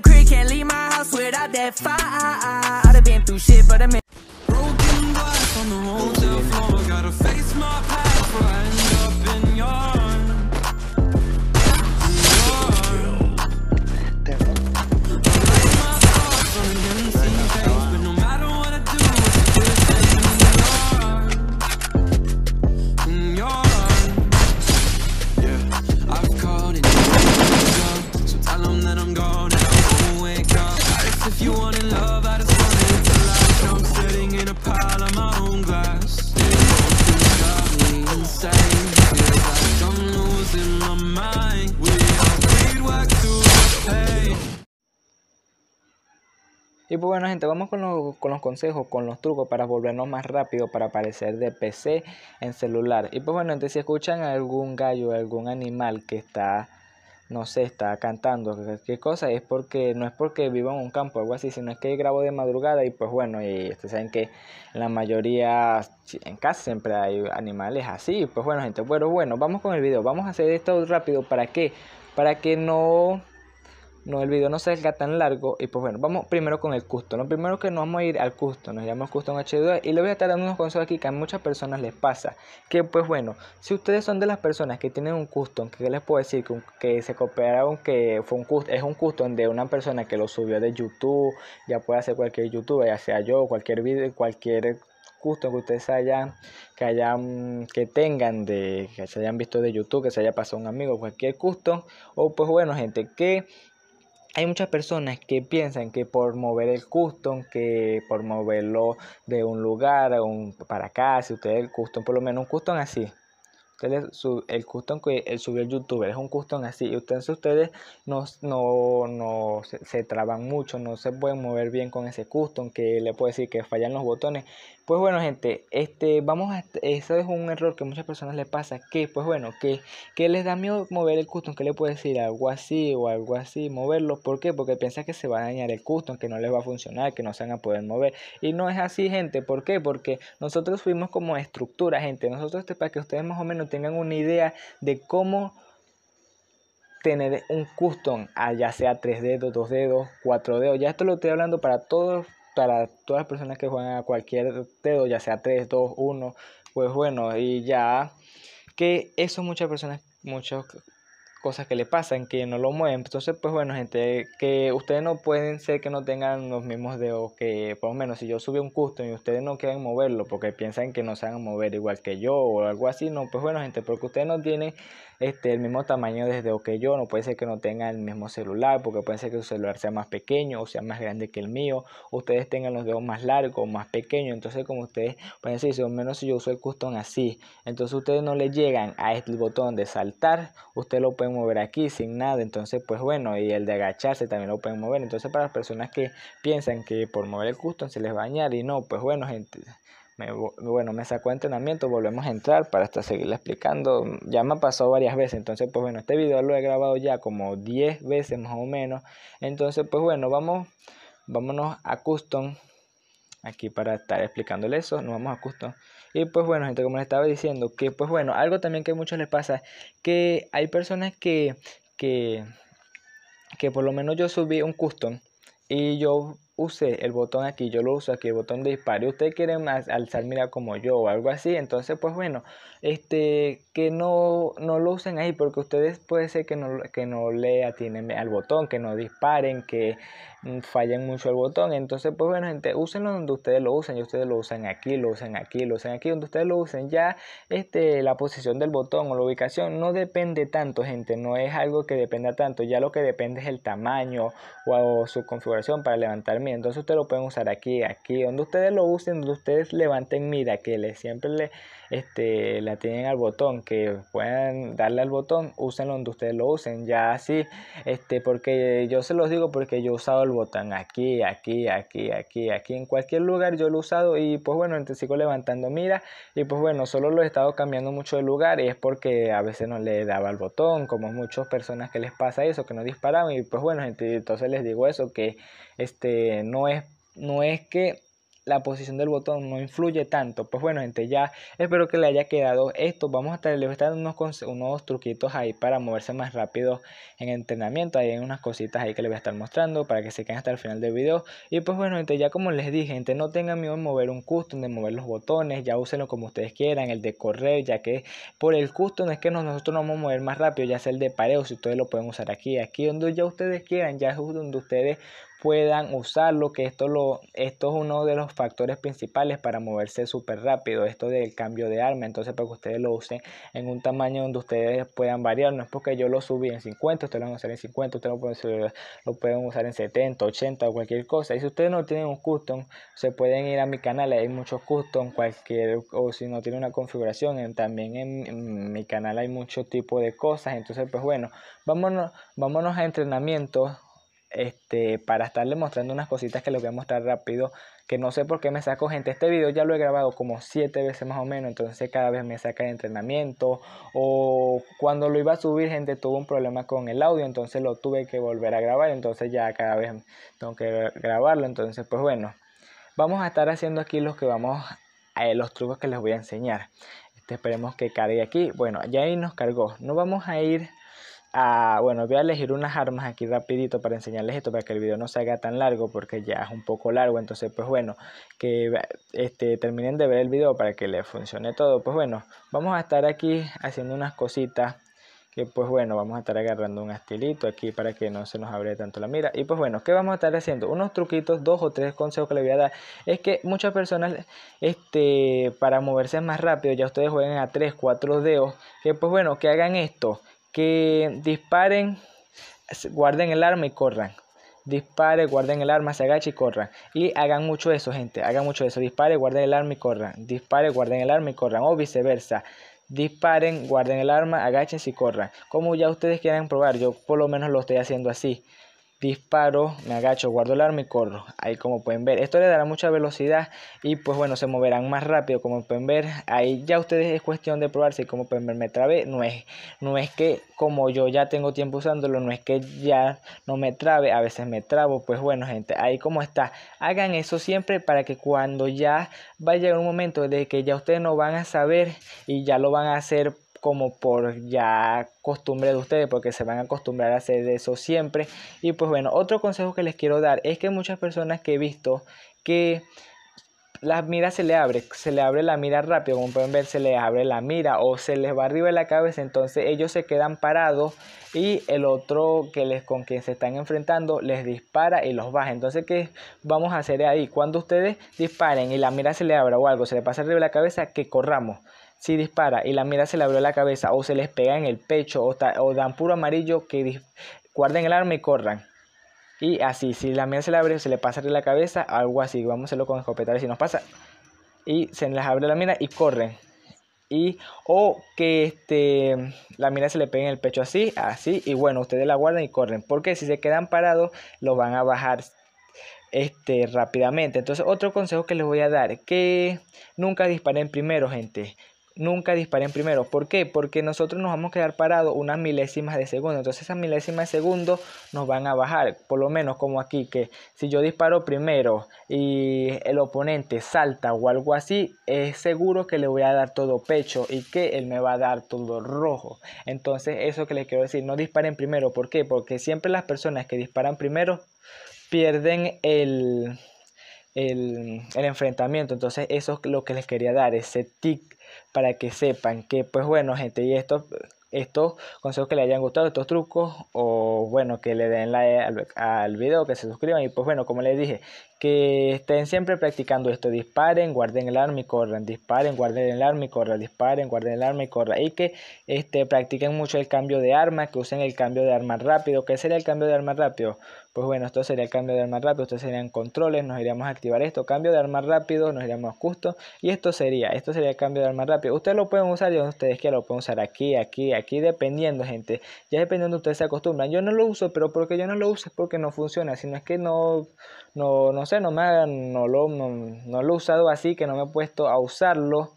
crib, can't leave my house without that fire. I'd have been through shit, but I am broken glass on the hotel floor. Gotta face my Y pues bueno gente, vamos con los, con los, consejos, con los trucos para volvernos más rápido, para aparecer de PC en celular. Y pues bueno, entonces si escuchan algún gallo, algún animal que está, no sé, está cantando, qué cosa, es porque, no es porque vivo en un campo o algo así, sino es que grabo de madrugada y pues bueno, y ustedes saben que la mayoría, en casa siempre hay animales así. Pues bueno gente, bueno, bueno, vamos con el video, vamos a hacer esto rápido, ¿para qué? Para que no no, el video no salga tan largo. Y pues bueno, vamos primero con el custom. Lo primero que no vamos a ir al custom, nos llamamos custom h2 Y le voy a estar dando unos consejos aquí que a muchas personas les pasa. Que pues bueno, si ustedes son de las personas que tienen un custom, que les puedo decir que, se cooperaron, que fue un custom, es un custom de una persona que lo subió de YouTube, ya puede hacer cualquier YouTube, ya sea yo, cualquier video, cualquier custom que ustedes hayan, que hayan, que tengan de, que se hayan visto de YouTube, que se haya pasado un amigo, cualquier custom, o pues bueno gente, que hay muchas personas que piensan que por mover el custom, que por moverlo de un lugar a un, para acá, si ustedes el custom, por lo menos un custom así. Ustedes, el custom que el subió el youtuber es un custom así. Y ustedes ustedes no, no, no se, traban mucho, no se pueden mover bien con ese custom, que le puede decir que fallan los botones. Pues bueno, gente, este, vamos a, eso es un error que a muchas personas les pasa, que, pues bueno, que, que les da miedo mover el custom, que le puede decir algo así o algo así, moverlo, ¿por qué? Porque piensan que se va a dañar el custom, que no les va a funcionar, que no se van a poder mover, y no es así, gente, ¿por qué? Porque nosotros fuimos como estructura, gente, nosotros, este, para que ustedes más o menos tengan una idea de cómo tener un custom, ah, ya sea tres dedos, dos dedos, cuatro dedos. Ya esto lo estoy hablando para todos para todas las personas que juegan a cualquier dedo, ya sea 3, 2, 1, pues bueno, y ya que eso muchas personas, muchos cosas que le pasan que no lo mueven. Entonces, pues bueno, gente, que ustedes no pueden ser que no tengan los mismos dedos que, por lo menos, si yo subí un custom y ustedes no quieren moverlo porque piensan que no se van a mover igual que yo o algo así, no, pues bueno, gente, porque ustedes no tienen este, el mismo tamaño de dedo que yo, no puede ser que no tengan el mismo celular, porque puede ser que su celular sea más pequeño o sea más grande que el mío, ustedes tengan los dedos más largos o más pequeños, entonces como ustedes pueden decir, o menos si yo uso el custom así, entonces ustedes no le llegan a este botón de saltar, usted lo pueden mover aquí sin nada, entonces pues bueno, y el de agacharse también lo pueden mover, entonces para las personas que piensan que por mover el custom se les va a y no, pues bueno gente, me, bueno, me sacó entrenamiento, volvemos a entrar para hasta seguirle explicando. Ya me ha pasado varias veces, entonces pues bueno, este video lo he grabado ya como 10 veces más o menos. Entonces pues bueno, vamos, vámonos a custom aquí para estar explicándole eso, nos vamos a custom. Y pues bueno, gente, como les estaba diciendo, que pues bueno, algo también que a muchos les pasa, que hay personas que, que, que por lo menos yo subí un custom y yo use el botón aquí, yo lo uso aquí, el botón de disparo, ustedes quieren alzar mira como yo o algo así, entonces pues bueno, este, que no, no lo usen ahí, porque ustedes puede ser que no, que no le atienen al botón, que no disparen, que mm, fallen mucho el botón, entonces pues bueno gente, úsenlo donde ustedes lo usen, y ustedes lo usan aquí, lo usan aquí, lo usan aquí, donde ustedes lo usen, ya este, la posición del botón o la ubicación no depende tanto gente, no es algo que dependa tanto, ya lo que depende es el tamaño o, su configuración para levantarme entonces ustedes lo pueden usar aquí, aquí, donde ustedes lo usen, donde ustedes levanten mira, que le, siempre le, este, la tienen al botón, que puedan darle al botón, úsenlo donde ustedes lo usen, ya así, este, porque yo se los digo porque yo he usado el botón aquí, aquí, aquí, aquí, aquí, en cualquier lugar yo lo he usado y pues bueno, entonces sigo levantando mira y pues bueno, solo lo he estado cambiando mucho de lugar y es porque a veces no le daba al botón, como muchas personas que les pasa eso, que no disparaban y pues bueno, entonces les digo eso, que este eh, no, es, no es que la posición del botón no influye tanto. Pues bueno, gente, ya espero que le haya quedado esto. Vamos a estar, les voy a estar unos, unos truquitos ahí para moverse más rápido en entrenamiento. Ahí hay unas cositas ahí que les voy a estar mostrando para que se queden hasta el final del video. Y pues bueno, gente, ya como les dije, gente, no tengan miedo de mover un custom, de mover los botones, ya úsenlo como ustedes quieran, el de correr, ya que por el custom es que nosotros nos vamos a mover más rápido, ya sea el de pareo, si ustedes lo pueden usar aquí, aquí donde ya ustedes quieran, ya es donde ustedes puedan usarlo, que esto, lo, esto es uno de los factores principales para moverse súper rápido, esto del cambio de arma, entonces para que ustedes lo usen en un tamaño donde ustedes puedan variar, no es porque yo lo subí en 50, ustedes lo van a usar en 50, ustedes lo pueden, usar en 70, 80 o cualquier cosa, y si ustedes no tienen un custom, se pueden ir a mi canal, hay muchos custom, cualquier, o si no tienen una configuración, también en, mi canal hay mucho tipo de cosas, entonces pues bueno, vámonos, vámonos a entrenamientos este, para estarle mostrando unas cositas que les voy a mostrar rápido, que no sé por qué me saco gente. Este video ya lo he grabado como siete veces más o menos, entonces cada vez me saca de entrenamiento o cuando lo iba a subir gente tuvo un problema con el audio, entonces lo tuve que volver a grabar, entonces ya cada vez tengo que grabarlo, entonces pues bueno, vamos a estar haciendo aquí los que vamos a eh, los trucos que les voy a enseñar. Este, esperemos que cargue aquí. Bueno, ya ahí nos cargó. No vamos a ir bueno, voy a elegir unas armas aquí rapidito para enseñarles esto, para que el video no se haga tan largo, porque ya es un poco largo, entonces pues bueno, que este, terminen de ver el video para que les funcione todo, pues bueno, vamos a estar aquí haciendo unas cositas, que pues bueno, vamos a estar agarrando un astilito aquí para que no se nos abre tanto la mira, y pues bueno, ¿qué vamos a estar haciendo? Unos truquitos, dos o tres consejos que les voy a dar, es que muchas personas, este, para moverse más rápido, ya ustedes juegan a tres, cuatro dedos, que pues bueno, que hagan esto, que disparen, guarden el arma y corran. Dispare, guarden el arma, se agache y corran. Y hagan mucho eso, gente. Hagan mucho eso. Dispare, guarden el arma y corran. Dispare, guarden el arma y corran. O viceversa disparen, guarden el arma, agachen y corran. Como ya ustedes quieran probar, yo por lo menos lo estoy haciendo así disparo, me agacho, guardo el arma y corro. Ahí como pueden ver, esto le dará mucha velocidad y pues bueno, se moverán más rápido como pueden ver. Ahí ya ustedes es cuestión de probar si como pueden ver me trabe No es, no es que como yo ya tengo tiempo usándolo, no es que ya no me trabe, a veces me trabo. Pues bueno gente, ahí como está. Hagan eso siempre para que cuando ya vaya un momento de que ya ustedes no van a saber y ya lo van a hacer como por ya costumbre de ustedes porque se van a acostumbrar a hacer eso siempre y pues bueno otro consejo que les quiero dar es que muchas personas que he visto que la mira se le abre, se le abre la mira rápido, como pueden ver, se le abre la mira o se les va arriba de la cabeza, entonces ellos se quedan parados y el otro que les con quien se están enfrentando les dispara y los baja. Entonces, ¿qué vamos a hacer ahí? Cuando ustedes disparen y la mira se le abra o algo, se le pasa arriba de la cabeza, que corramos si dispara y la mira se le abrió la cabeza o se les pega en el pecho o, o dan puro amarillo, que guarden el arma y corran. Y así, si la mira se le abre, se le pasa de la cabeza, algo así. Vamos a hacerlo con escopeta, si nos pasa. Y se les abre la mira y corren. Y, o que este, la mira se le pegue en el pecho así, así. Y bueno, ustedes la guardan y corren. Porque si se quedan parados, los van a bajar este, rápidamente. Entonces, otro consejo que les voy a dar, que nunca disparen primero, gente nunca disparen primero. ¿Por qué? Porque nosotros nos vamos a quedar parados unas milésimas de segundo. Entonces esas milésimas de segundo nos van a bajar. Por lo menos como aquí, que si yo disparo primero y el oponente salta o algo así, es seguro que le voy a dar todo pecho y que él me va a dar todo rojo. Entonces eso que les quiero decir, no disparen primero. ¿Por qué? Porque siempre las personas que disparan primero pierden el... El, enfrentamiento entonces eso es lo que les quería dar ese tic para que sepan que, pues bueno, gente, y estos, estos consejos que les hayan gustado, estos trucos, o bueno, que le den like al, al video, que se suscriban, y pues bueno, como les dije, que estén siempre practicando esto, disparen, guarden el arma y corran, disparen, guarden el arma y corran, disparen, guarden el arma y corran, y que este, practiquen mucho el cambio de arma, que usen el cambio de arma rápido, ¿qué sería el cambio de arma rápido? Pues bueno, esto sería el cambio de arma rápido. Ustedes serían controles, nos iríamos a activar esto. Cambio de arma rápido, nos iríamos a Y esto sería, esto sería el cambio de arma rápido. Ustedes lo pueden usar yo ustedes que lo pueden usar aquí, aquí, aquí, dependiendo, gente. Ya dependiendo de ustedes se acostumbran. Yo no lo uso, pero porque yo no lo uso es porque no funciona. Sino es que no, no, no sé, no me no lo, no, lo he usado así, que no me he puesto a usarlo.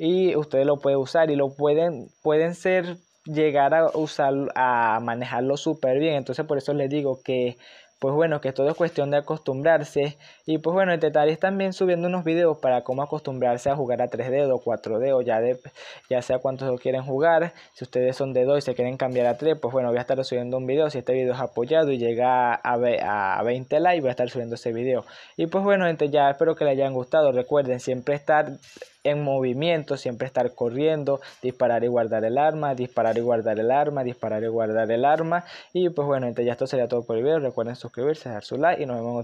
Y ustedes lo pueden usar y lo pueden, pueden ser llegar a usar a manejarlo súper bien entonces por eso les digo que pues bueno, que todo es cuestión de acostumbrarse. Y pues bueno, intentaré también subiendo unos videos para cómo acostumbrarse a jugar a 3D o 4D o ya, de, ya sea cuántos quieren jugar. Si ustedes son de 2 y se quieren cambiar a 3, pues bueno, voy a estar subiendo un video. Si este video es apoyado y llega a, 20 likes, voy a estar subiendo ese video. Y pues bueno, gente, ya espero que les hayan gustado. Recuerden siempre estar en movimiento, siempre estar corriendo, disparar y guardar el arma, disparar y guardar el arma, disparar y guardar el arma. Y pues bueno, entonces ya esto sería todo por el video. Recuerden suscribirse, dar su like y nos vemos en otro